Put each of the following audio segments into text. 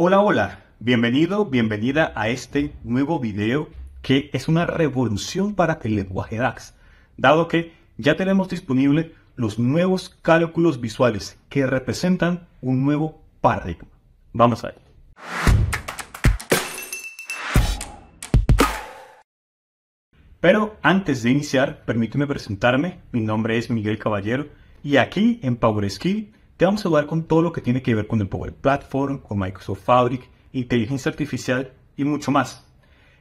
Hola, hola, bienvenido, bienvenida a este nuevo video que es una revolución para el lenguaje DAX, dado que ya tenemos disponible los nuevos cálculos visuales que representan un nuevo paradigma. Vamos a ver. Pero antes de iniciar, permíteme presentarme. Mi nombre es Miguel Caballero y aquí en PowerSkill te vamos a hablar con todo lo que tiene que ver con el Power Platform, con Microsoft Fabric, inteligencia artificial y mucho más.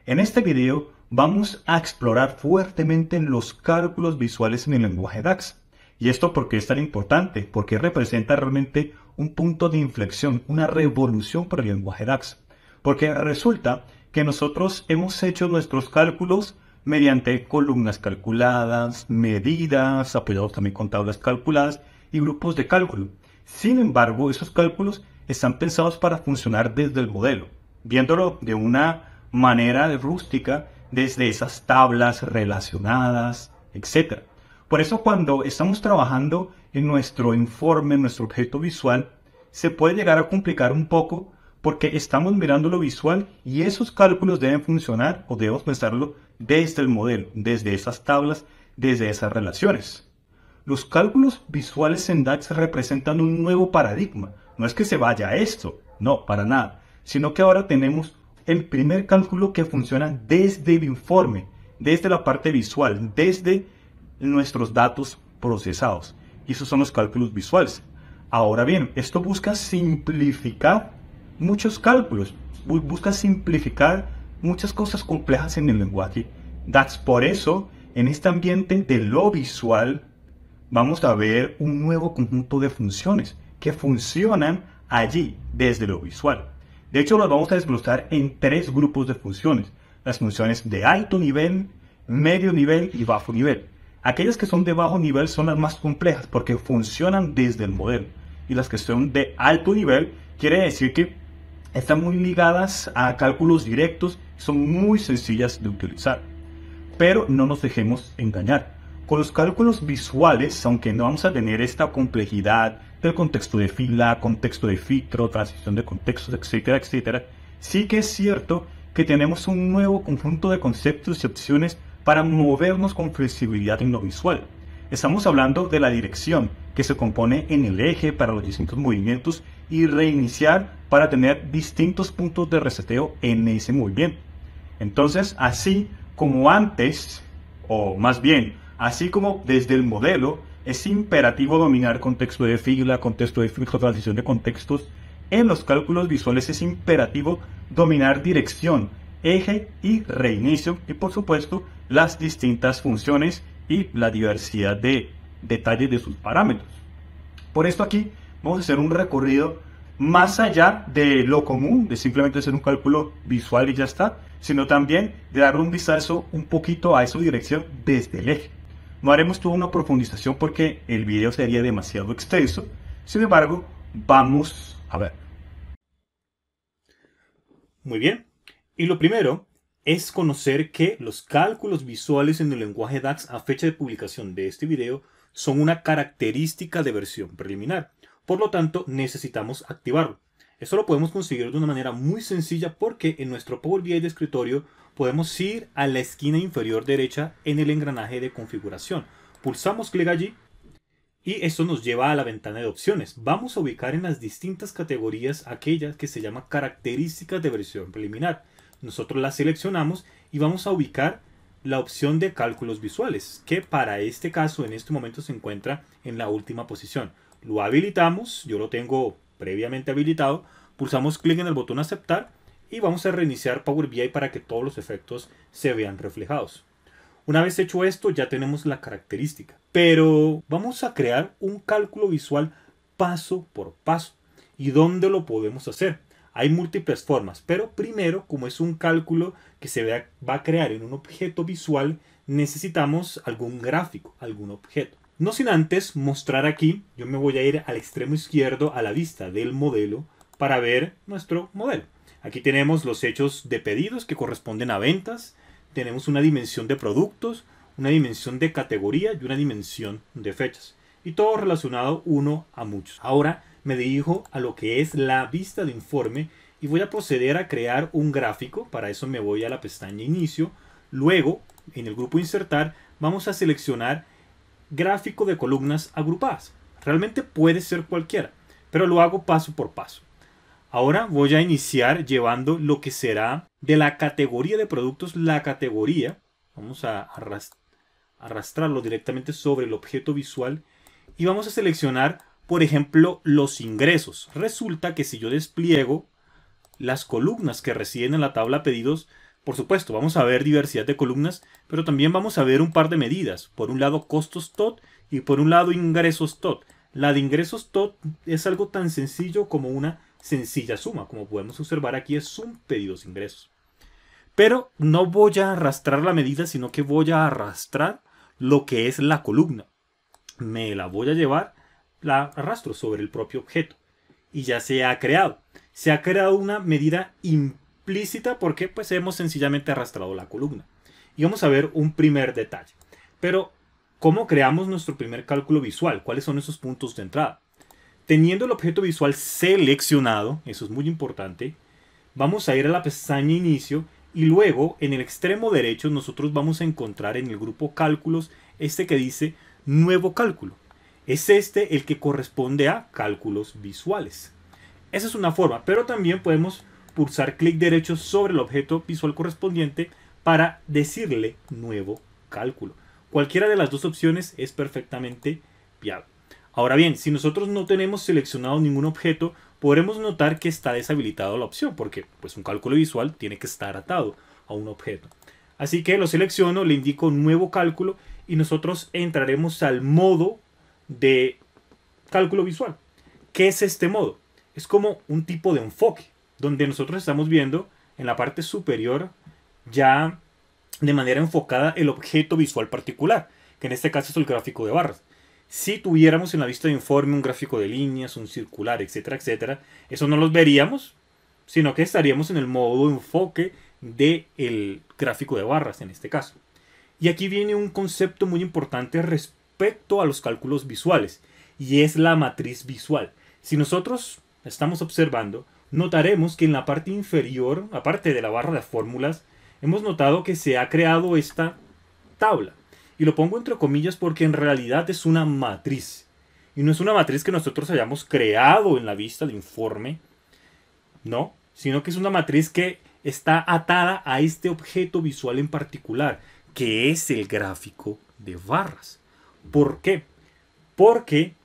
En este video vamos a explorar fuertemente los cálculos visuales en el lenguaje DAX. ¿Y esto porque es tan importante? Porque representa realmente un punto de inflexión, una revolución para el lenguaje DAX. Porque resulta que nosotros hemos hecho nuestros cálculos mediante columnas calculadas, medidas, apoyados también con tablas calculadas y grupos de cálculo. Sin embargo, esos cálculos están pensados para funcionar desde el modelo, viéndolo de una manera rústica desde esas tablas relacionadas, etc. Por eso cuando estamos trabajando en nuestro informe, en nuestro objeto visual, se puede llegar a complicar un poco porque estamos mirando lo visual y esos cálculos deben funcionar o debemos pensarlo desde el modelo, desde esas tablas, desde esas relaciones. Los cálculos visuales en DAX representan un nuevo paradigma. No es que se vaya a esto, no, para nada, sino que ahora tenemos el primer cálculo que funciona desde el informe, desde la parte visual, desde nuestros datos procesados. Y esos son los cálculos visuales. Ahora bien, esto busca simplificar muchos cálculos, busca simplificar muchas cosas complejas en el lenguaje. DAX por eso, en este ambiente de lo visual, vamos a ver un nuevo conjunto de funciones que funcionan allí desde lo visual. De hecho, las vamos a desglosar en tres grupos de funciones. Las funciones de alto nivel, medio nivel y bajo nivel. Aquellas que son de bajo nivel son las más complejas porque funcionan desde el modelo. Y las que son de alto nivel quiere decir que están muy ligadas a cálculos directos, son muy sencillas de utilizar. Pero no nos dejemos engañar con los cálculos visuales, aunque no vamos a tener esta complejidad del contexto de fila, contexto de filtro, transición de contextos, etcétera, etcétera, sí que es cierto que tenemos un nuevo conjunto de conceptos y opciones para movernos con flexibilidad en lo visual. Estamos hablando de la dirección, que se compone en el eje para los distintos movimientos y reiniciar para tener distintos puntos de reseteo en ese movimiento. Entonces, así como antes, o más bien, Así como desde el modelo es imperativo dominar contexto de fila, contexto de flujo, transición de contextos, en los cálculos visuales es imperativo dominar dirección, eje y reinicio y por supuesto las distintas funciones y la diversidad de detalles de sus parámetros. Por esto aquí vamos a hacer un recorrido más allá de lo común, de simplemente hacer un cálculo visual y ya está, sino también de dar un vistazo un poquito a esa dirección desde el eje. No haremos toda una profundización porque el video sería demasiado extenso. Sin embargo, vamos a ver. Muy bien. Y lo primero es conocer que los cálculos visuales en el lenguaje DAX a fecha de publicación de este video son una característica de versión preliminar. Por lo tanto, necesitamos activarlo. Esto lo podemos conseguir de una manera muy sencilla porque en nuestro Power BI de escritorio podemos ir a la esquina inferior derecha en el engranaje de configuración. Pulsamos clic allí y esto nos lleva a la ventana de opciones. Vamos a ubicar en las distintas categorías aquellas que se llama características de versión preliminar. Nosotros las seleccionamos y vamos a ubicar la opción de cálculos visuales, que para este caso en este momento se encuentra en la última posición. Lo habilitamos, yo lo tengo previamente habilitado, pulsamos clic en el botón aceptar y vamos a reiniciar Power BI para que todos los efectos se vean reflejados. Una vez hecho esto ya tenemos la característica, pero vamos a crear un cálculo visual paso por paso. ¿Y dónde lo podemos hacer? Hay múltiples formas, pero primero, como es un cálculo que se va a crear en un objeto visual, necesitamos algún gráfico, algún objeto. No sin antes mostrar aquí, yo me voy a ir al extremo izquierdo a la vista del modelo para ver nuestro modelo. Aquí tenemos los hechos de pedidos que corresponden a ventas, tenemos una dimensión de productos, una dimensión de categoría y una dimensión de fechas. Y todo relacionado uno a muchos. Ahora me dirijo a lo que es la vista de informe y voy a proceder a crear un gráfico. Para eso me voy a la pestaña inicio. Luego, en el grupo insertar, vamos a seleccionar gráfico de columnas agrupadas. Realmente puede ser cualquiera, pero lo hago paso por paso. Ahora voy a iniciar llevando lo que será de la categoría de productos, la categoría. Vamos a arrastrarlo directamente sobre el objeto visual y vamos a seleccionar, por ejemplo, los ingresos. Resulta que si yo despliego las columnas que residen en la tabla pedidos, por supuesto, vamos a ver diversidad de columnas, pero también vamos a ver un par de medidas. Por un lado, costos TOT y por un lado, ingresos TOT. La de ingresos TOT es algo tan sencillo como una sencilla suma. Como podemos observar aquí, es un pedidos ingresos. Pero no voy a arrastrar la medida, sino que voy a arrastrar lo que es la columna. Me la voy a llevar, la arrastro sobre el propio objeto. Y ya se ha creado. Se ha creado una medida importante explícita porque pues hemos sencillamente arrastrado la columna. Y vamos a ver un primer detalle. Pero, ¿cómo creamos nuestro primer cálculo visual? ¿Cuáles son esos puntos de entrada? Teniendo el objeto visual seleccionado, eso es muy importante, vamos a ir a la pestaña Inicio y luego en el extremo derecho nosotros vamos a encontrar en el grupo Cálculos este que dice Nuevo Cálculo. Es este el que corresponde a cálculos visuales. Esa es una forma, pero también podemos pulsar clic derecho sobre el objeto visual correspondiente para decirle nuevo cálculo. Cualquiera de las dos opciones es perfectamente viable. Ahora bien, si nosotros no tenemos seleccionado ningún objeto, podremos notar que está deshabilitada la opción, porque pues, un cálculo visual tiene que estar atado a un objeto. Así que lo selecciono, le indico nuevo cálculo y nosotros entraremos al modo de cálculo visual. ¿Qué es este modo? Es como un tipo de enfoque donde nosotros estamos viendo en la parte superior ya de manera enfocada el objeto visual particular, que en este caso es el gráfico de barras. Si tuviéramos en la vista de informe un gráfico de líneas, un circular, etcétera, etcétera, eso no los veríamos, sino que estaríamos en el modo enfoque del el gráfico de barras en este caso. Y aquí viene un concepto muy importante respecto a los cálculos visuales, y es la matriz visual. Si nosotros estamos observando, notaremos que en la parte inferior, aparte de la barra de fórmulas, hemos notado que se ha creado esta tabla. Y lo pongo entre comillas porque en realidad es una matriz. Y no es una matriz que nosotros hayamos creado en la vista de informe, no, sino que es una matriz que está atada a este objeto visual en particular, que es el gráfico de barras. ¿Por qué? Porque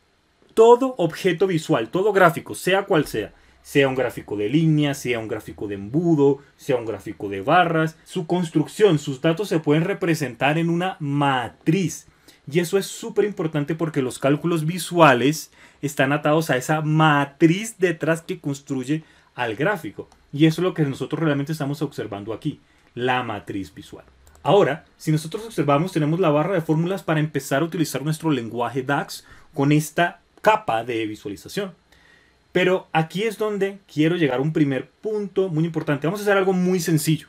todo objeto visual, todo gráfico, sea cual sea, sea un gráfico de línea, sea un gráfico de embudo, sea un gráfico de barras. Su construcción, sus datos se pueden representar en una matriz. Y eso es súper importante porque los cálculos visuales están atados a esa matriz detrás que construye al gráfico. Y eso es lo que nosotros realmente estamos observando aquí, la matriz visual. Ahora, si nosotros observamos, tenemos la barra de fórmulas para empezar a utilizar nuestro lenguaje DAX con esta capa de visualización. Pero aquí es donde quiero llegar a un primer punto muy importante. Vamos a hacer algo muy sencillo.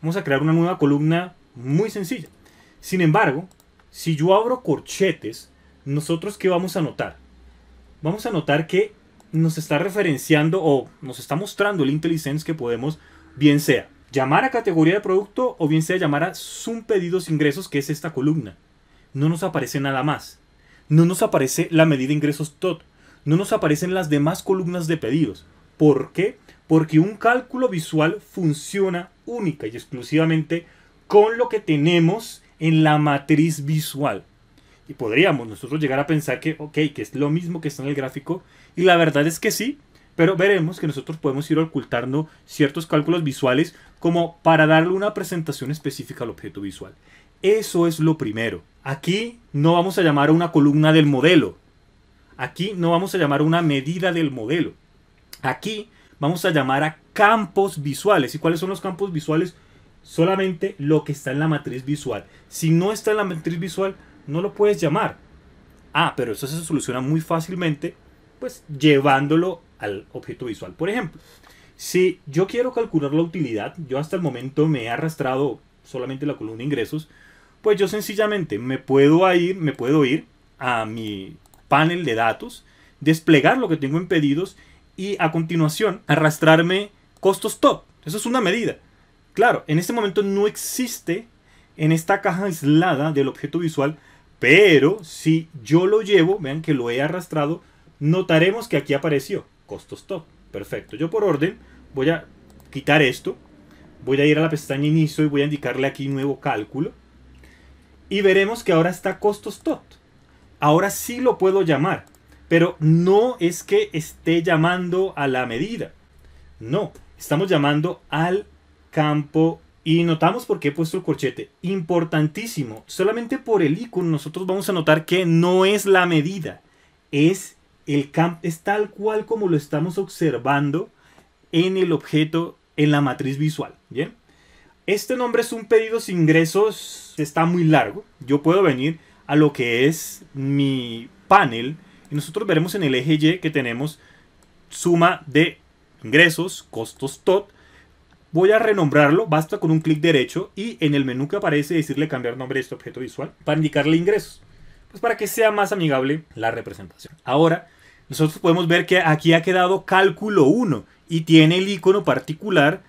Vamos a crear una nueva columna muy sencilla. Sin embargo, si yo abro corchetes, nosotros qué vamos a notar? Vamos a notar que nos está referenciando o nos está mostrando el IntelliSense que podemos, bien sea llamar a categoría de producto o bien sea llamar a sum pedidos ingresos, que es esta columna. No nos aparece nada más. No nos aparece la medida ingresos total no nos aparecen las demás columnas de pedidos. ¿Por qué? Porque un cálculo visual funciona única y exclusivamente con lo que tenemos en la matriz visual. Y podríamos nosotros llegar a pensar que, ok, que es lo mismo que está en el gráfico. Y la verdad es que sí, pero veremos que nosotros podemos ir ocultando ciertos cálculos visuales como para darle una presentación específica al objeto visual. Eso es lo primero. Aquí no vamos a llamar a una columna del modelo, Aquí no vamos a llamar una medida del modelo. Aquí vamos a llamar a campos visuales. ¿Y cuáles son los campos visuales? Solamente lo que está en la matriz visual. Si no está en la matriz visual, no lo puedes llamar. Ah, pero eso se soluciona muy fácilmente, pues llevándolo al objeto visual. Por ejemplo, si yo quiero calcular la utilidad, yo hasta el momento me he arrastrado solamente la columna ingresos, pues yo sencillamente me puedo ir, me puedo ir a mi panel de datos, desplegar lo que tengo en pedidos y a continuación arrastrarme costos top. Eso es una medida. Claro, en este momento no existe en esta caja aislada del objeto visual, pero si yo lo llevo, vean que lo he arrastrado, notaremos que aquí apareció costos top. Perfecto, yo por orden voy a quitar esto, voy a ir a la pestaña inicio y voy a indicarle aquí nuevo cálculo y veremos que ahora está costos top ahora sí lo puedo llamar, pero no es que esté llamando a la medida. No, estamos llamando al campo y notamos por qué he puesto el corchete. Importantísimo, solamente por el icono nosotros vamos a notar que no es la medida, es el campo, es tal cual como lo estamos observando en el objeto, en la matriz visual. Bien, este nombre es un pedido sin ingresos, está muy largo. Yo puedo venir a lo que es mi panel y nosotros veremos en el eje Y que tenemos suma de ingresos, costos tot. Voy a renombrarlo, basta con un clic derecho y en el menú que aparece decirle cambiar nombre de este objeto visual para indicarle ingresos. Pues para que sea más amigable la representación. Ahora, nosotros podemos ver que aquí ha quedado cálculo 1 y tiene el icono particular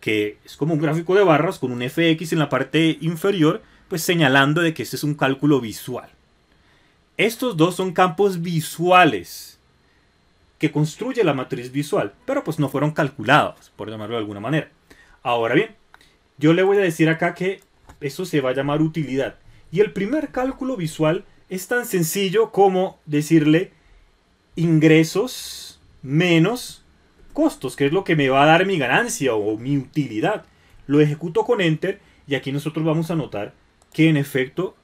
que es como un gráfico de barras con un FX en la parte inferior pues señalando de que este es un cálculo visual. Estos dos son campos visuales que construye la matriz visual, pero pues no fueron calculados, por llamarlo de alguna manera. Ahora bien, yo le voy a decir acá que eso se va a llamar utilidad. Y el primer cálculo visual es tan sencillo como decirle ingresos menos costos, que es lo que me va a dar mi ganancia o mi utilidad. Lo ejecuto con Enter y aquí nosotros vamos a notar que en efecto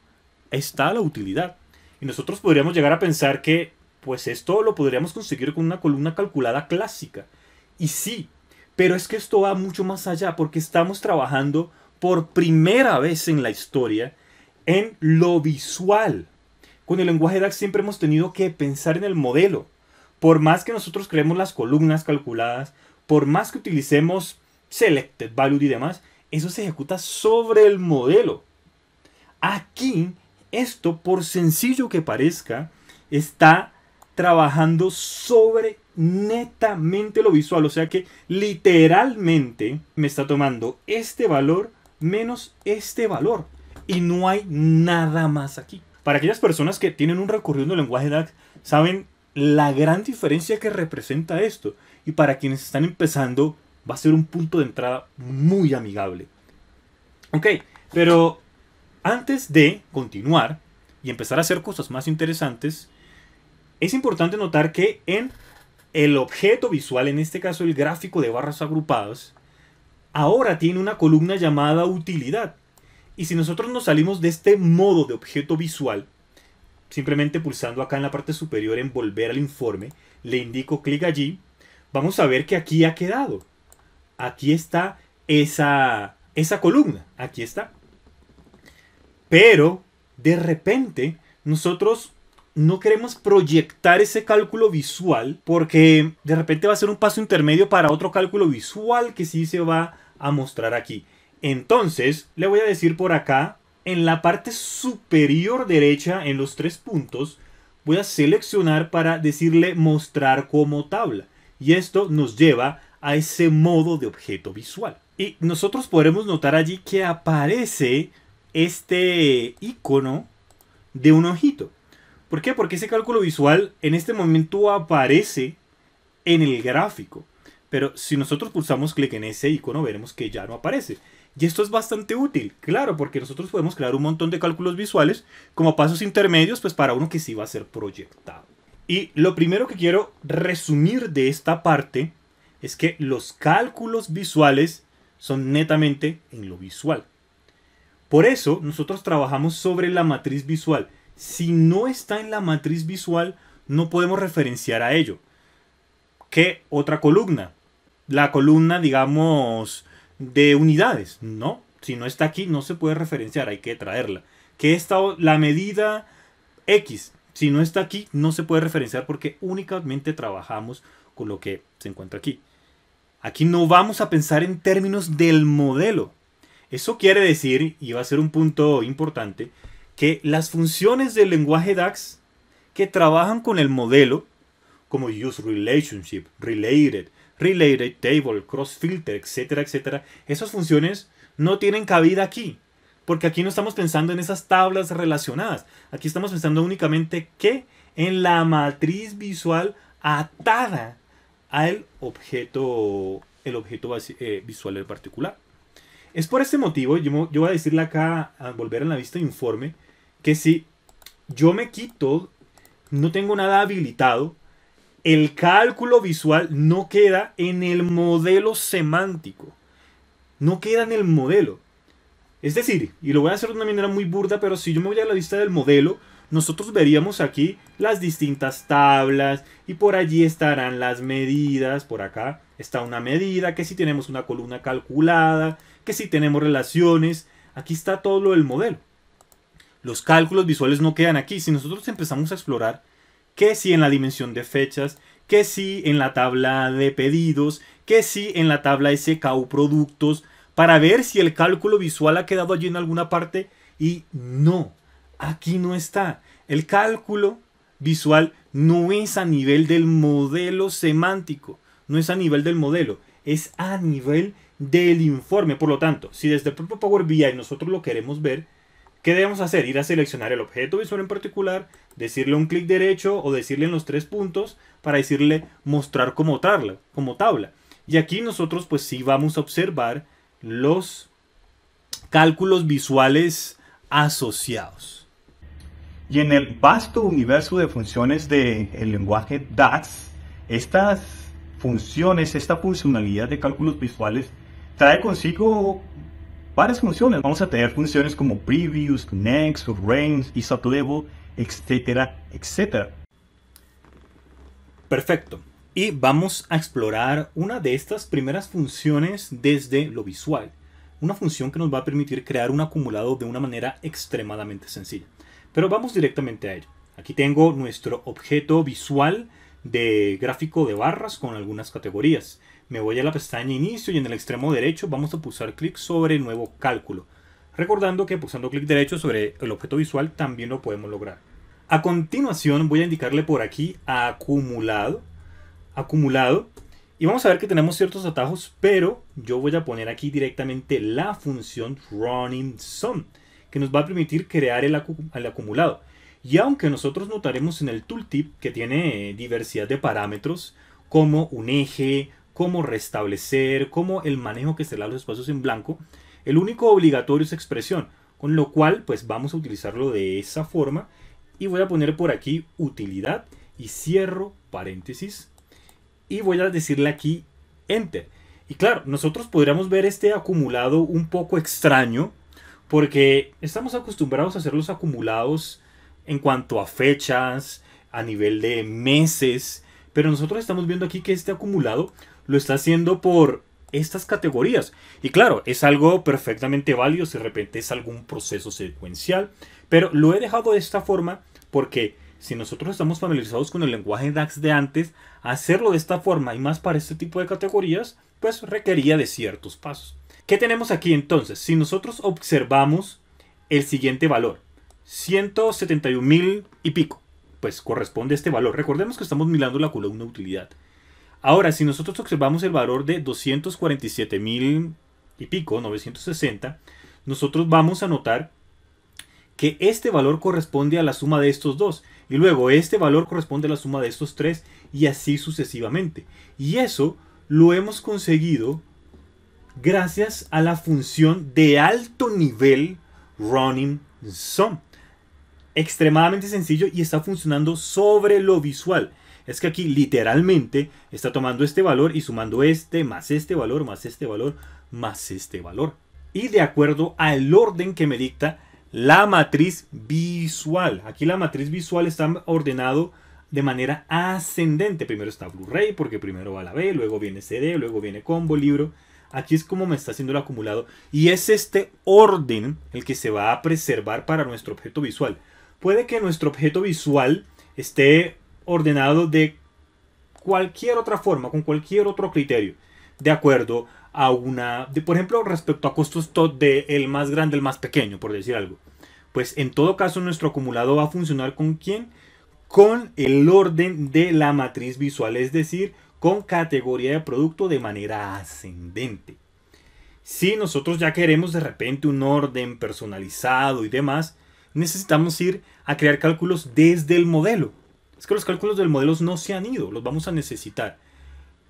está la utilidad. Y nosotros podríamos llegar a pensar que, pues esto lo podríamos conseguir con una columna calculada clásica. Y sí, pero es que esto va mucho más allá porque estamos trabajando por primera vez en la historia en lo visual. Con el lenguaje DAX siempre hemos tenido que pensar en el modelo. Por más que nosotros creemos las columnas calculadas, por más que utilicemos selected, value y demás, eso se ejecuta sobre el modelo. Aquí, esto, por sencillo que parezca, está trabajando sobre netamente lo visual. O sea que literalmente me está tomando este valor menos este valor. Y no hay nada más aquí. Para aquellas personas que tienen un recorrido en lenguaje DAC, saben la gran diferencia que representa esto. Y para quienes están empezando, va a ser un punto de entrada muy amigable. Ok, pero antes de continuar y empezar a hacer cosas más interesantes, es importante notar que en el objeto visual, en este caso el gráfico de barras agrupadas, ahora tiene una columna llamada utilidad. Y si nosotros nos salimos de este modo de objeto visual, simplemente pulsando acá en la parte superior en volver al informe, le indico clic allí, vamos a ver que aquí ha quedado. Aquí está esa, esa columna, aquí está. Pero, de repente, nosotros no queremos proyectar ese cálculo visual porque de repente va a ser un paso intermedio para otro cálculo visual que sí se va a mostrar aquí. Entonces, le voy a decir por acá, en la parte superior derecha, en los tres puntos, voy a seleccionar para decirle mostrar como tabla. Y esto nos lleva a ese modo de objeto visual. Y nosotros podremos notar allí que aparece este icono de un ojito. ¿Por qué? Porque ese cálculo visual en este momento aparece en el gráfico. Pero si nosotros pulsamos clic en ese icono, veremos que ya no aparece. Y esto es bastante útil, claro, porque nosotros podemos crear un montón de cálculos visuales como pasos intermedios, pues para uno que sí va a ser proyectado. Y lo primero que quiero resumir de esta parte es que los cálculos visuales son netamente en lo visual. Por eso nosotros trabajamos sobre la matriz visual. Si no está en la matriz visual, no podemos referenciar a ello. ¿Qué otra columna? La columna, digamos, de unidades. No, si no está aquí, no se puede referenciar, hay que traerla. ¿Qué está la medida X, si no está aquí, no se puede referenciar porque únicamente trabajamos con lo que se encuentra aquí. Aquí no vamos a pensar en términos del modelo, eso quiere decir, y va a ser un punto importante, que las funciones del lenguaje DAX que trabajan con el modelo, como use relationship, related, related table, cross filter, etcétera, etcétera, esas funciones no tienen cabida aquí, porque aquí no estamos pensando en esas tablas relacionadas, aquí estamos pensando únicamente que en la matriz visual atada al objeto, el objeto eh, visual en particular. Es por este motivo, yo, voy a decirle acá, al volver a la vista de informe, que si yo me quito, no tengo nada habilitado, el cálculo visual no queda en el modelo semántico. No queda en el modelo. Es decir, y lo voy a hacer de una manera muy burda, pero si yo me voy a la vista del modelo, nosotros veríamos aquí las distintas tablas y por allí estarán las medidas. Por acá está una medida que si tenemos una columna calculada, que si tenemos relaciones, aquí está todo lo del modelo. Los cálculos visuales no quedan aquí. Si nosotros empezamos a explorar que si en la dimensión de fechas, que si en la tabla de pedidos, que si en la tabla SKU productos, para ver si el cálculo visual ha quedado allí en alguna parte y no, aquí no está. El cálculo visual no es a nivel del modelo semántico, no es a nivel del modelo, es a nivel del informe. Por lo tanto, si desde el propio Power BI nosotros lo queremos ver, ¿qué debemos hacer? Ir a seleccionar el objeto visual en particular, decirle un clic derecho o decirle en los tres puntos para decirle mostrar como tabla. Como tabla. Y aquí nosotros pues sí vamos a observar los cálculos visuales asociados. Y en el vasto universo de funciones del lenguaje DAX, estas funciones, esta funcionalidad de cálculos visuales trae consigo varias funciones. Vamos a tener funciones como previews, next, range, y etcétera, etcétera. Perfecto. Y vamos a explorar una de estas primeras funciones desde lo visual. Una función que nos va a permitir crear un acumulado de una manera extremadamente sencilla. Pero vamos directamente a ello. Aquí tengo nuestro objeto visual de gráfico de barras con algunas categorías me voy a la pestaña Inicio y en el extremo derecho vamos a pulsar clic sobre Nuevo cálculo. Recordando que pulsando clic derecho sobre el objeto visual también lo podemos lograr. A continuación voy a indicarle por aquí acumulado, acumulado, y vamos a ver que tenemos ciertos atajos, pero yo voy a poner aquí directamente la función running sum, que nos va a permitir crear el, el acumulado. Y aunque nosotros notaremos en el tooltip que tiene diversidad de parámetros, como un eje, cómo restablecer, cómo el manejo que se da los espacios en blanco, el único obligatorio es expresión, con lo cual pues vamos a utilizarlo de esa forma y voy a poner por aquí utilidad y cierro paréntesis y voy a decirle aquí enter. Y claro, nosotros podríamos ver este acumulado un poco extraño porque estamos acostumbrados a hacer los acumulados en cuanto a fechas, a nivel de meses, pero nosotros estamos viendo aquí que este acumulado lo está haciendo por estas categorías. Y claro, es algo perfectamente válido si de repente es algún proceso secuencial, pero lo he dejado de esta forma porque si nosotros estamos familiarizados con el lenguaje DAX de antes, hacerlo de esta forma y más para este tipo de categorías, pues requería de ciertos pasos. ¿Qué tenemos aquí entonces? Si nosotros observamos el siguiente valor, 171 mil y pico, pues corresponde a este valor. Recordemos que estamos mirando la columna utilidad. Ahora, si nosotros observamos el valor de 247 mil y pico, 960, nosotros vamos a notar que este valor corresponde a la suma de estos dos y luego este valor corresponde a la suma de estos tres y así sucesivamente. Y eso lo hemos conseguido gracias a la función de alto nivel running sum. Extremadamente sencillo y está funcionando sobre lo visual. Es que aquí literalmente está tomando este valor y sumando este, más este valor, más este valor, más este valor. Y de acuerdo al orden que me dicta la matriz visual. Aquí la matriz visual está ordenado de manera ascendente. Primero está Blu-ray, porque primero va la B, luego viene CD, luego viene combo, libro. Aquí es como me está haciendo el acumulado. Y es este orden el que se va a preservar para nuestro objeto visual. Puede que nuestro objeto visual esté ordenado de cualquier otra forma, con cualquier otro criterio, de acuerdo a una, por ejemplo, respecto a costos de el más grande, el más pequeño, por decir algo. Pues en todo caso nuestro acumulado va a funcionar con quién? Con el orden de la matriz visual, es decir, con categoría de producto de manera ascendente. Si nosotros ya queremos de repente un orden personalizado y demás, necesitamos ir a crear cálculos desde el modelo es que los cálculos del modelo no se han ido, los vamos a necesitar.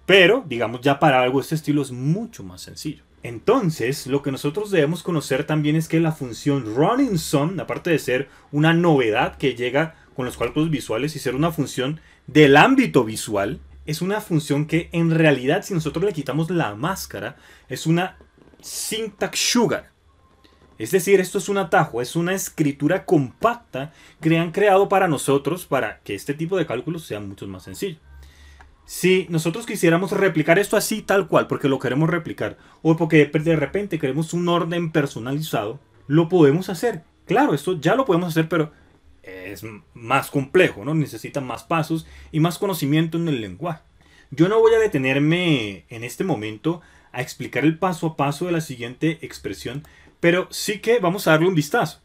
Pero, digamos, ya para algo este estilo es mucho más sencillo. Entonces, lo que nosotros debemos conocer también es que la función running sum, aparte de ser una novedad que llega con los cálculos visuales y ser una función del ámbito visual, es una función que en realidad si nosotros le quitamos la máscara, es una syntax sugar. Es decir, esto es un atajo, es una escritura compacta que han creado para nosotros para que este tipo de cálculos sea mucho más sencillo. Si nosotros quisiéramos replicar esto así tal cual, porque lo queremos replicar, o porque de repente queremos un orden personalizado, lo podemos hacer. Claro, esto ya lo podemos hacer, pero es más complejo, ¿no? Necesita más pasos y más conocimiento en el lenguaje. Yo no voy a detenerme en este momento a explicar el paso a paso de la siguiente expresión, pero sí que vamos a darle un vistazo.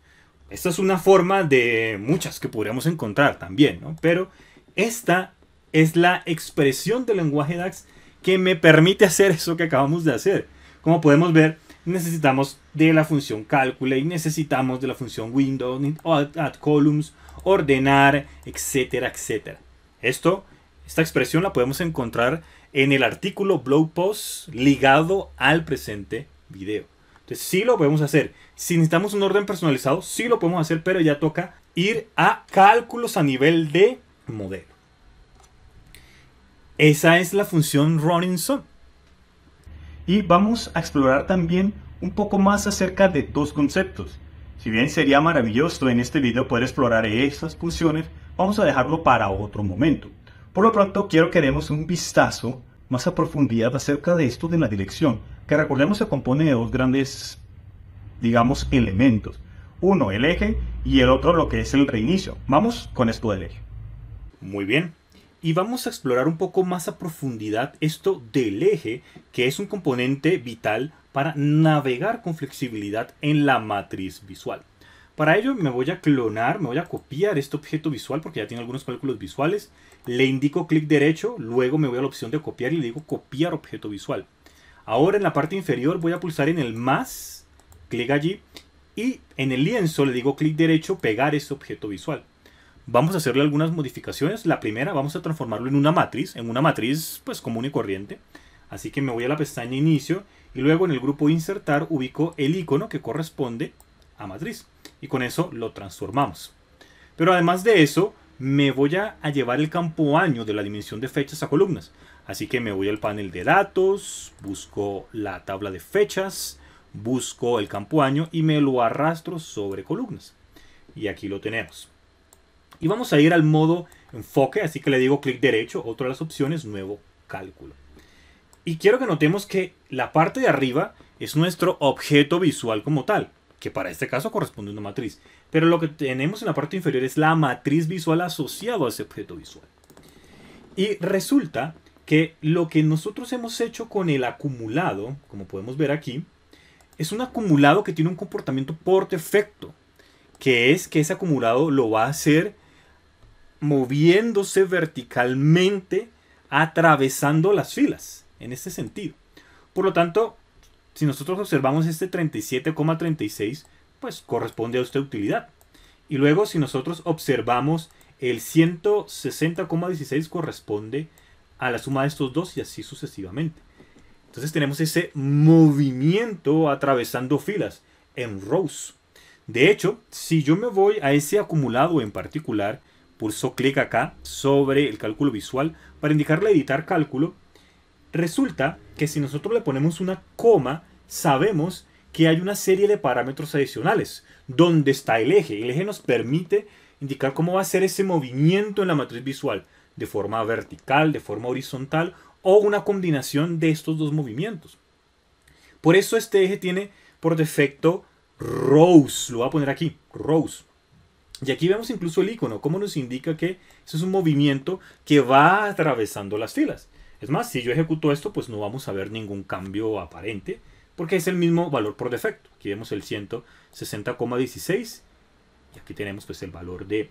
Esta es una forma de muchas que podríamos encontrar también, ¿no? Pero esta es la expresión del lenguaje DAX que me permite hacer eso que acabamos de hacer. Como podemos ver, necesitamos de la función calculate, necesitamos de la función window, add, columns, ordenar, etcétera, etcétera. Esto, esta expresión la podemos encontrar en el artículo blog post ligado al presente video. Entonces sí lo podemos hacer. Si necesitamos un orden personalizado, sí lo podemos hacer, pero ya toca ir a cálculos a nivel de modelo. Esa es la función running Y vamos a explorar también un poco más acerca de dos conceptos. Si bien sería maravilloso en este video poder explorar estas funciones, vamos a dejarlo para otro momento. Por lo pronto quiero que demos un vistazo más a profundidad acerca de esto de la dirección que recordemos se compone de dos grandes, digamos, elementos. Uno, el eje, y el otro, lo que es el reinicio. Vamos con esto del eje. Muy bien. Y vamos a explorar un poco más a profundidad esto del eje, que es un componente vital para navegar con flexibilidad en la matriz visual. Para ello me voy a clonar, me voy a copiar este objeto visual porque ya tiene algunos cálculos visuales. Le indico clic derecho, luego me voy a la opción de copiar y le digo copiar objeto visual. Ahora en la parte inferior voy a pulsar en el más, clic allí, y en el lienzo le digo clic derecho, pegar ese objeto visual. Vamos a hacerle algunas modificaciones. La primera, vamos a transformarlo en una matriz, en una matriz pues común y corriente. Así que me voy a la pestaña inicio y luego en el grupo insertar ubico el icono que corresponde a matriz. Y con eso lo transformamos. Pero además de eso, me voy a, llevar el campo año de la dimensión de fechas a columnas. Así que me voy al panel de datos, busco la tabla de fechas, busco el campo año y me lo arrastro sobre columnas. Y aquí lo tenemos. Y vamos a ir al modo enfoque, así que le digo clic derecho, otra de las opciones, nuevo cálculo. Y quiero que notemos que la parte de arriba es nuestro objeto visual como tal, que para este caso corresponde a una matriz. Pero lo que tenemos en la parte inferior es la matriz visual asociada a ese objeto visual. Y resulta que lo que nosotros hemos hecho con el acumulado, como podemos ver aquí, es un acumulado que tiene un comportamiento por defecto, que es que ese acumulado lo va a hacer moviéndose verticalmente, atravesando las filas, en este sentido. Por lo tanto, si nosotros observamos este 37,36, pues corresponde a esta utilidad. Y luego, si nosotros observamos el 160,16 corresponde a a la suma de estos dos y así sucesivamente. Entonces tenemos ese movimiento atravesando filas en rows. De hecho, si yo me voy a ese acumulado en particular, pulso clic acá sobre el cálculo visual para indicarle editar cálculo, resulta que si nosotros le ponemos una coma, sabemos que hay una serie de parámetros adicionales. donde está el eje? El eje nos permite indicar cómo va a ser ese movimiento en la matriz visual de forma vertical, de forma horizontal o una combinación de estos dos movimientos. Por eso este eje tiene por defecto rows, lo voy a poner aquí, rows. Y aquí vemos incluso el icono, como nos indica que ese es un movimiento que va atravesando las filas. Es más, si yo ejecuto esto, pues no vamos a ver ningún cambio aparente, porque es el mismo valor por defecto. Aquí vemos el 160,16 y aquí tenemos pues el valor de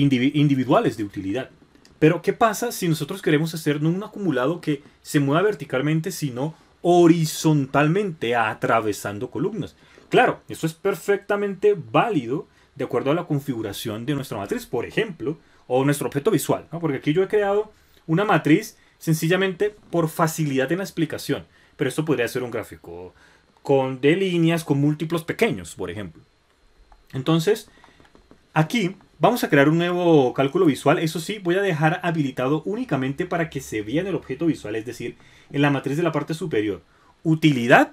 individuales de utilidad. Pero ¿qué pasa si nosotros queremos hacer no un acumulado que se mueva verticalmente, sino horizontalmente, atravesando columnas? Claro, eso es perfectamente válido de acuerdo a la configuración de nuestra matriz, por ejemplo, o nuestro objeto visual, porque aquí yo he creado una matriz sencillamente por facilidad en la explicación, pero esto podría ser un gráfico con de líneas con múltiplos pequeños, por ejemplo. Entonces, aquí Vamos a crear un nuevo cálculo visual, eso sí, voy a dejar habilitado únicamente para que se vea en el objeto visual, es decir, en la matriz de la parte superior. Utilidad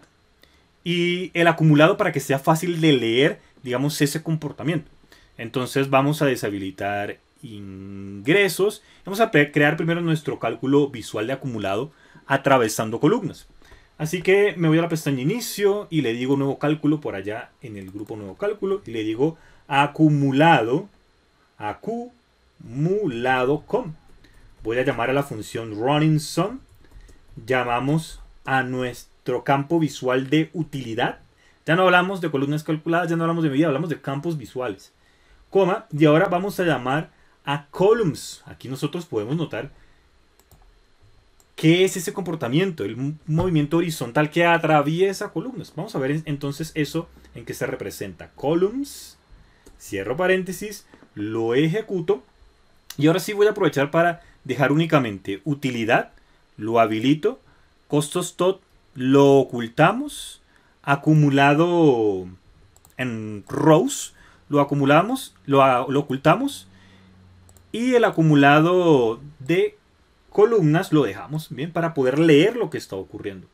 y el acumulado para que sea fácil de leer, digamos, ese comportamiento. Entonces vamos a deshabilitar ingresos. Vamos a crear primero nuestro cálculo visual de acumulado atravesando columnas. Así que me voy a la pestaña inicio y le digo nuevo cálculo por allá en el grupo nuevo cálculo y le digo acumulado acumulado con. Voy a llamar a la función running sum. Llamamos a nuestro campo visual de utilidad. Ya no hablamos de columnas calculadas, ya no hablamos de medida, hablamos de campos visuales. Coma, y ahora vamos a llamar a columns. Aquí nosotros podemos notar qué es ese comportamiento, el movimiento horizontal que atraviesa columnas. Vamos a ver entonces eso en qué se representa. Columns, cierro paréntesis, lo ejecuto y ahora sí voy a aprovechar para dejar únicamente utilidad, lo habilito, costos tot, lo ocultamos, acumulado en rows, lo acumulamos, lo, ah, lo ocultamos y el acumulado de columnas lo dejamos, bien, para poder leer lo que está ocurriendo.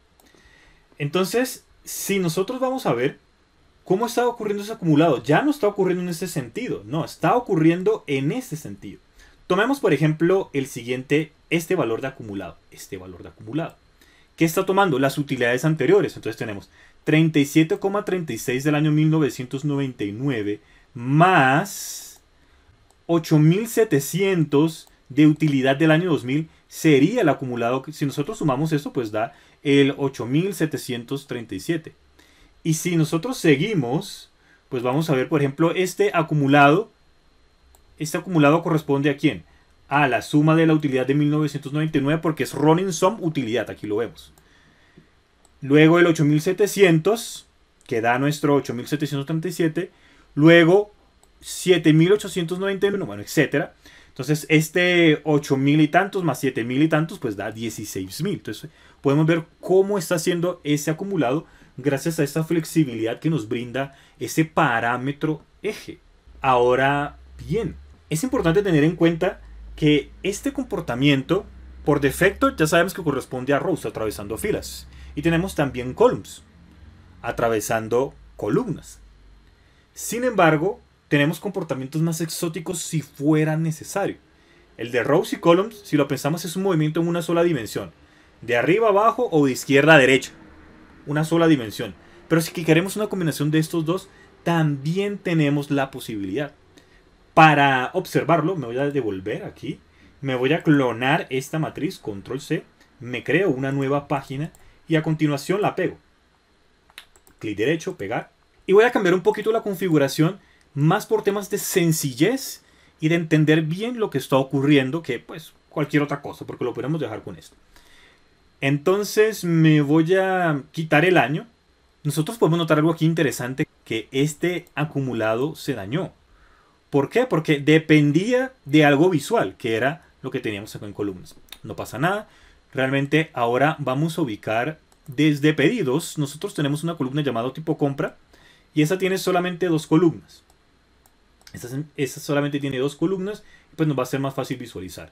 Entonces, si nosotros vamos a ver, ¿Cómo está ocurriendo ese acumulado? Ya no está ocurriendo en ese sentido, no, está ocurriendo en ese sentido. Tomemos por ejemplo el siguiente, este valor de acumulado, este valor de acumulado. ¿Qué está tomando? Las utilidades anteriores. Entonces tenemos 37,36 del año 1999 más 8,700 de utilidad del año 2000 sería el acumulado. Si nosotros sumamos eso, pues da el 8,737. Y si nosotros seguimos, pues vamos a ver, por ejemplo, este acumulado. Este acumulado corresponde a quién? A la suma de la utilidad de 1999 porque es running sum utilidad, aquí lo vemos. Luego el 8700, que da nuestro 8737. Luego 7899 bueno, etcétera. Entonces, este 8000 y tantos más 7000 y tantos, pues da 16000. Entonces, podemos ver cómo está haciendo ese acumulado gracias a esta flexibilidad que nos brinda ese parámetro eje. Ahora bien, es importante tener en cuenta que este comportamiento, por defecto, ya sabemos que corresponde a rows, atravesando filas. Y tenemos también columns, atravesando columnas. Sin embargo, tenemos comportamientos más exóticos si fuera necesario. El de rows y columns, si lo pensamos, es un movimiento en una sola dimensión, de arriba abajo o de izquierda a derecha una sola dimensión. Pero si queremos una combinación de estos dos, también tenemos la posibilidad. Para observarlo, me voy a devolver aquí. Me voy a clonar esta matriz, control C. Me creo una nueva página y a continuación la pego. Clic derecho, pegar. Y voy a cambiar un poquito la configuración, más por temas de sencillez y de entender bien lo que está ocurriendo que pues cualquier otra cosa, porque lo podemos dejar con esto. Entonces me voy a quitar el año. Nosotros podemos notar algo aquí interesante, que este acumulado se dañó. ¿Por qué? Porque dependía de algo visual, que era lo que teníamos acá en columnas. No pasa nada. Realmente ahora vamos a ubicar desde pedidos. Nosotros tenemos una columna llamada tipo compra y esa tiene solamente dos columnas. Esa solamente tiene dos columnas, pues nos va a ser más fácil visualizar.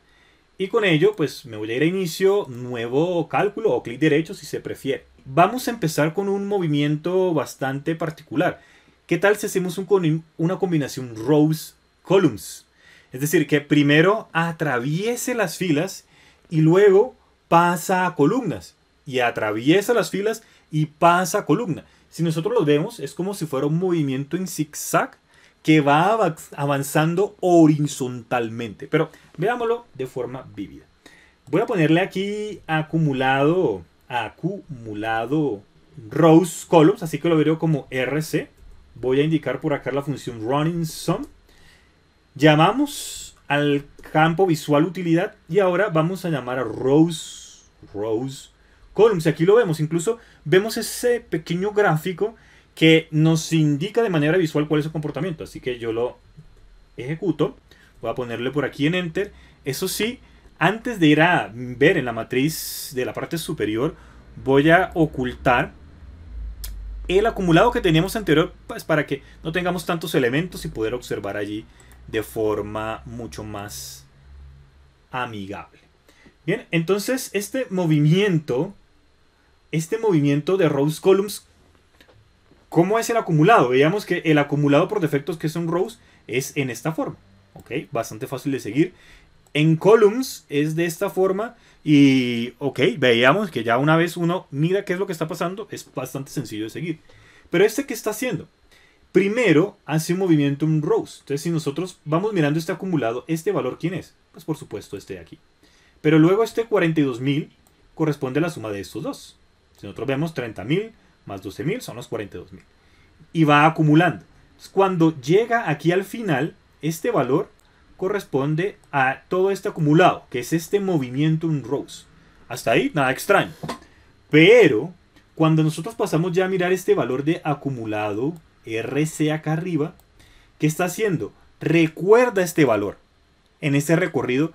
Y con ello, pues me voy a ir a inicio, nuevo cálculo o clic derecho si se prefiere. Vamos a empezar con un movimiento bastante particular. ¿Qué tal si hacemos una combinación rows columns? Es decir, que primero atraviese las filas y luego pasa a columnas. Y atraviesa las filas y pasa a columna. Si nosotros lo vemos, es como si fuera un movimiento en zigzag que va avanzando horizontalmente. Pero veámoslo de forma vívida. Voy a ponerle aquí acumulado, acumulado rows columns, así que lo veré como RC. Voy a indicar por acá la función running sum. Llamamos al campo visual utilidad y ahora vamos a llamar a rows, rows columns. aquí lo vemos, incluso vemos ese pequeño gráfico que nos indica de manera visual cuál es su comportamiento. Así que yo lo ejecuto. Voy a ponerle por aquí en Enter. Eso sí, antes de ir a ver en la matriz de la parte superior, voy a ocultar el acumulado que teníamos anterior pues, para que no tengamos tantos elementos y poder observar allí de forma mucho más amigable. Bien, entonces este movimiento, este movimiento de rows columns ¿Cómo es el acumulado? Veíamos que el acumulado por defectos que es un rows es en esta forma. ¿Ok? Bastante fácil de seguir. En columns es de esta forma. Y, ok, veíamos que ya una vez uno mira qué es lo que está pasando, es bastante sencillo de seguir. Pero este, ¿qué está haciendo? Primero hace un movimiento un rows. Entonces, si nosotros vamos mirando este acumulado, ¿este valor quién es? Pues por supuesto este de aquí. Pero luego este 42.000 corresponde a la suma de estos dos. Si nosotros vemos 30.000 más 12.000 son los 42.000. Y va acumulando. cuando llega aquí al final, este valor corresponde a todo este acumulado, que es este movimiento en rows. Hasta ahí, nada extraño. Pero, cuando nosotros pasamos ya a mirar este valor de acumulado, RC acá arriba, ¿qué está haciendo? Recuerda este valor en ese recorrido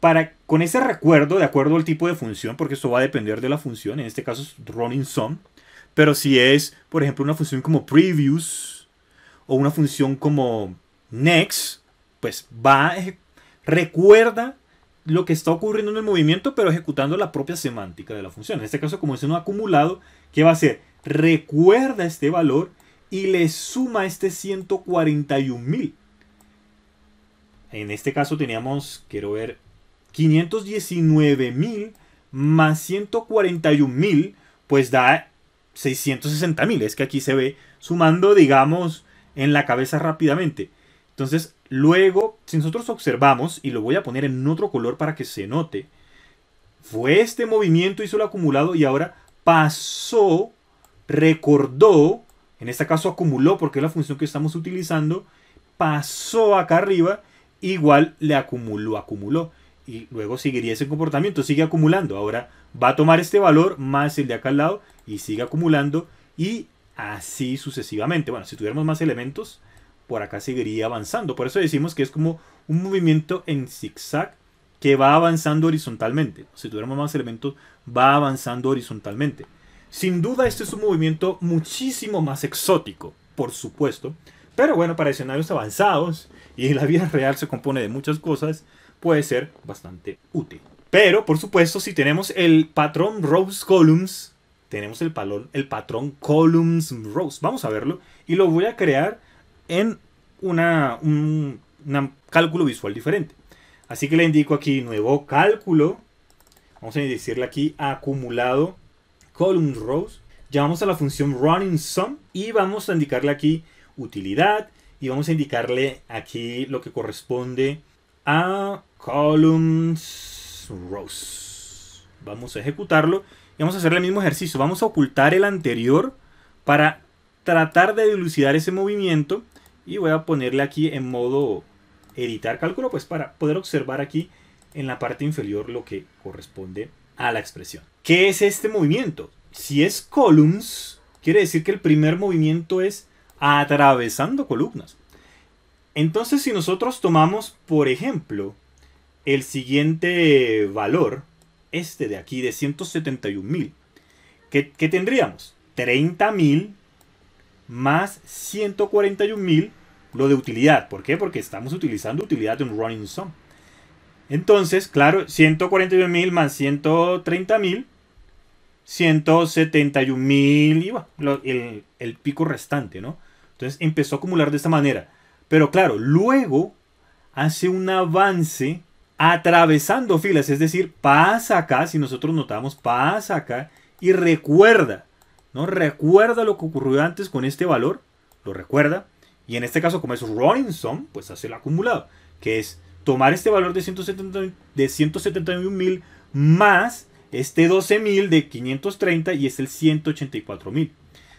para, con ese recuerdo, de acuerdo al tipo de función, porque eso va a depender de la función, en este caso es running sum, pero si es, por ejemplo, una función como PREVIOUS o una función como next, pues va, recuerda lo que está ocurriendo en el movimiento, pero ejecutando la propia semántica de la función. En este caso, como es un acumulado, ¿qué va a hacer? Recuerda este valor y le suma este 141.000. En este caso teníamos, quiero ver, 519.000 más 141.000, pues da 660.000, mil. Es que aquí se ve sumando, digamos, en la cabeza rápidamente. Entonces, luego, si nosotros observamos, y lo voy a poner en otro color para que se note, fue este movimiento, hizo el acumulado y ahora pasó, recordó, en este caso acumuló porque es la función que estamos utilizando, pasó acá arriba, igual le acumuló, acumuló. Y luego seguiría ese comportamiento, sigue acumulando. Ahora va a tomar este valor más el de acá al lado y sigue acumulando y así sucesivamente. Bueno, si tuviéramos más elementos, por acá seguiría avanzando. Por eso decimos que es como un movimiento en zigzag que va avanzando horizontalmente. Si tuviéramos más elementos, va avanzando horizontalmente. Sin duda, este es un movimiento muchísimo más exótico, por supuesto. Pero bueno, para escenarios avanzados y la vida real se compone de muchas cosas, puede ser bastante útil. Pero, por supuesto, si tenemos el patrón Rose Columns, tenemos el, el patrón columns rows. Vamos a verlo y lo voy a crear en una, un cálculo visual diferente. Así que le indico aquí nuevo cálculo. Vamos a decirle aquí acumulado columns rows. Llamamos a la función running sum y vamos a indicarle aquí utilidad y vamos a indicarle aquí lo que corresponde a columns rows. Vamos a ejecutarlo y vamos a hacer el mismo ejercicio. Vamos a ocultar el anterior para tratar de dilucidar ese movimiento. Y voy a ponerle aquí en modo editar cálculo, pues para poder observar aquí en la parte inferior lo que corresponde a la expresión. ¿Qué es este movimiento? Si es columns, quiere decir que el primer movimiento es atravesando columnas. Entonces, si nosotros tomamos, por ejemplo, el siguiente valor, este de aquí, de 171.000, ¿qué, ¿qué tendríamos? 30.000 más 141.000 lo de utilidad. ¿Por qué? Porque estamos utilizando utilidad de un running sum. Entonces, claro, 141.000 más 130.000, 171.000 y el, el pico restante, ¿no? Entonces empezó a acumular de esta manera. Pero claro, luego hace un avance atravesando filas, es decir, pasa acá, si nosotros notamos, pasa acá y recuerda, ¿no? Recuerda lo que ocurrió antes con este valor, lo recuerda, y en este caso como es running pues hace el acumulado, que es tomar este valor de, 171.000 de más este 12.000 de 530 y es el 184.000.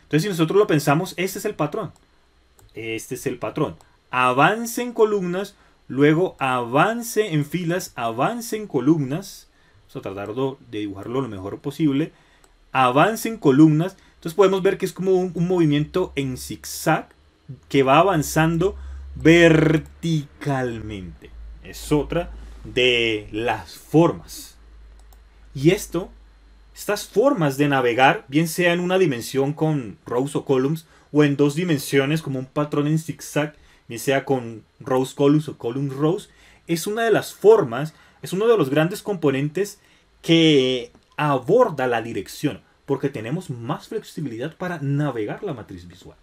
Entonces si nosotros lo pensamos, este es el patrón, este es el patrón. Avance en columnas Luego avance en filas, avance en columnas. Vamos a tratar de dibujarlo lo mejor posible. Avance en columnas. Entonces podemos ver que es como un, movimiento en zigzag que va avanzando verticalmente. Es otra de las formas. Y esto, estas formas de navegar, bien sea en una dimensión con rows o columns o en dos dimensiones como un patrón en zigzag, ni sea con rows columns o columns rows, es una de las formas, es uno de los grandes componentes que aborda la dirección, porque tenemos más flexibilidad para navegar la matriz visual.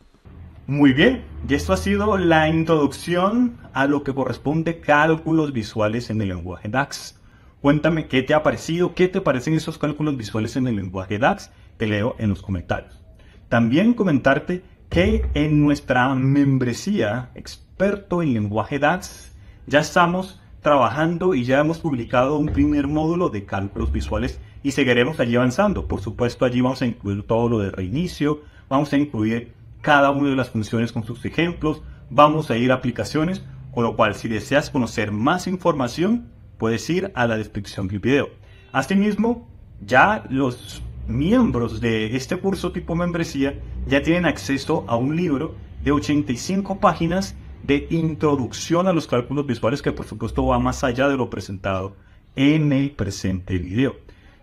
Muy bien, y esto ha sido la introducción a lo que corresponde cálculos visuales en el lenguaje DAX. Cuéntame qué te ha parecido, qué te parecen esos cálculos visuales en el lenguaje DAX. Te leo en los comentarios. También comentarte que en nuestra membresía experto en lenguaje DAX ya estamos trabajando y ya hemos publicado un primer módulo de cálculos visuales y seguiremos allí avanzando. Por supuesto, allí vamos a incluir todo lo de reinicio, vamos a incluir cada una de las funciones con sus ejemplos, vamos a ir a aplicaciones, con lo cual si deseas conocer más información, puedes ir a la descripción del video. Asimismo, ya los miembros de este curso tipo membresía ya tienen acceso a un libro de 85 páginas de introducción a los cálculos visuales que por supuesto va más allá de lo presentado en el presente video.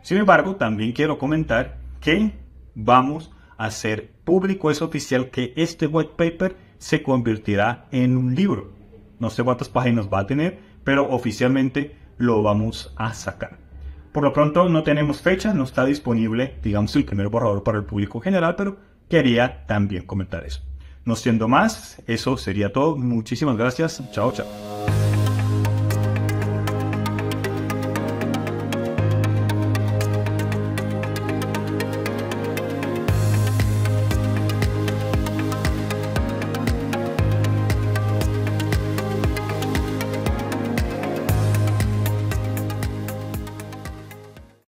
Sin embargo, también quiero comentar que vamos a hacer público, es oficial que este white paper se convertirá en un libro. No sé cuántas páginas va a tener, pero oficialmente lo vamos a sacar. Por lo pronto no tenemos fecha, no está disponible, digamos, el primer borrador para el público general, pero quería también comentar eso. No siendo más, eso sería todo. Muchísimas gracias. Chao, chao.